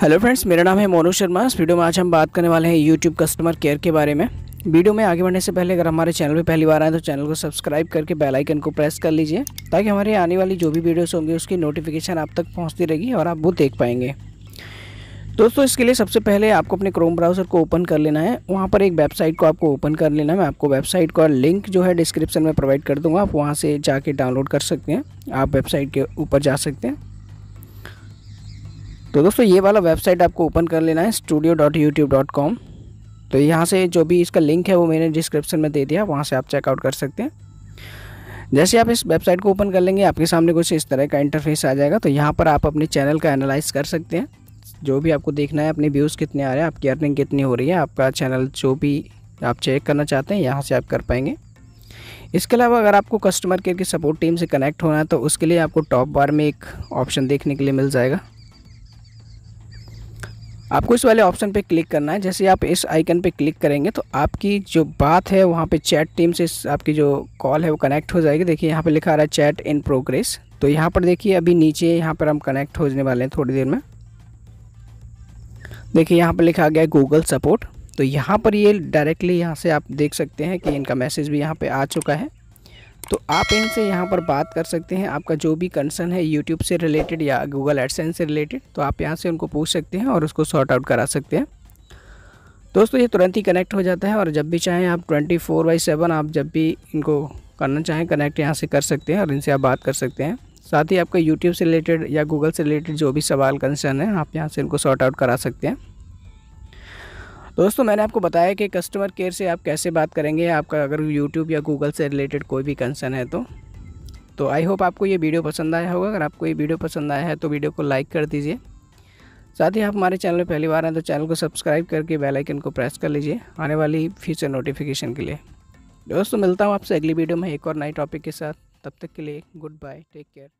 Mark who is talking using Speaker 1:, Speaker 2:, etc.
Speaker 1: hello friends मेरा नाम है मोनू शर्मा इस वीडियो में आज हम बात करने वाले हैं यूट्यूब कस्टमर केयर के बारे में वीडियो में आगे बढ़ने से पहले अगर हमारे चैनल पर पहली बार आए तो चैनल को सब्सक्राइब करके बेल आइकन को प्रेस कर लीजिए ताकि हमारे आने वाली जो भी वीडियोस होंगे उसकी नोटिफिकेशन आप तक पहुँचती रहेगी और आप वो देख पाएंगे दोस्तों इसके लिए सबसे पहले आपको अपने क्रोम ब्राउज़र को ओपन कर लेना है वहाँ पर एक वेबसाइट को आपको ओपन कर लेना है मैं आपको वेबसाइट का लिंक जो है डिस्क्रिप्शन में प्रोवाइड कर दूँगा आप वहाँ से जाके डाउनलोड कर सकते हैं आप वेबसाइट के ऊपर जा सकते हैं तो दोस्तों ये वाला वेबसाइट आपको ओपन कर लेना है studio dot YouTube dot com तो यहाँ से जो भी इसका लिंक है वो मैंने डिस्क्रिप्शन में दे दिया वहाँ से आप चेकआउट कर सकते हैं जैसे आप इस वेबसाइट को ओपन कर लेंगे आपके सामने कुछ इस तरह का इंटरफेस आ जाएगा तो यहाँ पर आप अपने चैनल का एनालाइज कर सकते हैं जो भी आपको देखना है अपने व्यूज़ कितने आ रहे हैं आपकी अर्निंग कितनी हो रही है आपका चैनल जो भी आप चेक करना चाहते हैं यहाँ से आप कर पाएंगे इसके अलावा अगर आपको कस्टमर केयर की सपोर्ट टीम से कनेक्ट होना है तो उसके लिए आपको टॉप बार में एक ऑप्शन देखने के लिए मिल जाएगा आपको इस वाले ऑप्शन पे क्लिक करना है जैसे आप इस आइकन पे क्लिक करेंगे तो आपकी जो बात है वहाँ पे चैट टीम से आपकी जो कॉल है वो कनेक्ट हो जाएगी देखिए यहाँ पे लिखा आ रहा है चैट इन प्रोग्रेस तो यहाँ पर देखिए अभी नीचे यहाँ पर हम कनेक्ट होने वाले हैं थोड़ी देर में देखिए यहाँ पर लिखा गया है गूगल सपोर्ट तो यहाँ पर ये डायरेक्टली यहाँ से आप देख सकते हैं कि इनका मैसेज भी यहाँ पर आ चुका है तो आप इनसे यहाँ पर बात कर सकते हैं आपका जो भी कंसर्न है यूट्यूब से रिलेटेड या गूगल एडसेंस से रिलेटेड तो आप यहाँ से उनको पूछ सकते हैं और उसको सॉर्ट आउट करा सकते हैं दोस्तों ये तुरंत ही कनेक्ट हो जाता है और जब भी चाहें आप ट्वेंटी फोर बाई सेवन आप जब भी इनको करना चाहें कनेक्ट यहाँ से कर सकते हैं और इनसे आप बात कर सकते हैं साथ ही आपका यूट्यूब से रिलेटेड या गूगल से रिलेटेड जो भी सवाल कंसर्न है आप यहाँ से इनको सॉर्ट आउट करा सकते हैं तो दोस्तों मैंने आपको बताया कि कस्टमर केयर से आप कैसे बात करेंगे आपका अगर यूट्यूब या गूगल से रिलेटेड कोई भी कंसर्न है तो तो आई होप आपको ये वीडियो पसंद आया होगा अगर आपको ये वीडियो पसंद आया है तो वीडियो को लाइक कर दीजिए साथ ही आप हमारे चैनल पर पहली बार हैं तो चैनल को सब्सक्राइब करके बेल आइकन को प्रेस कर लीजिए आने वाली फ्यूचर नोटिफिकेशन के लिए दोस्तों मिलता हूँ आपसे अगली वीडियो में एक और नए टॉपिक के साथ तब तक के लिए गुड बाय टेक केयर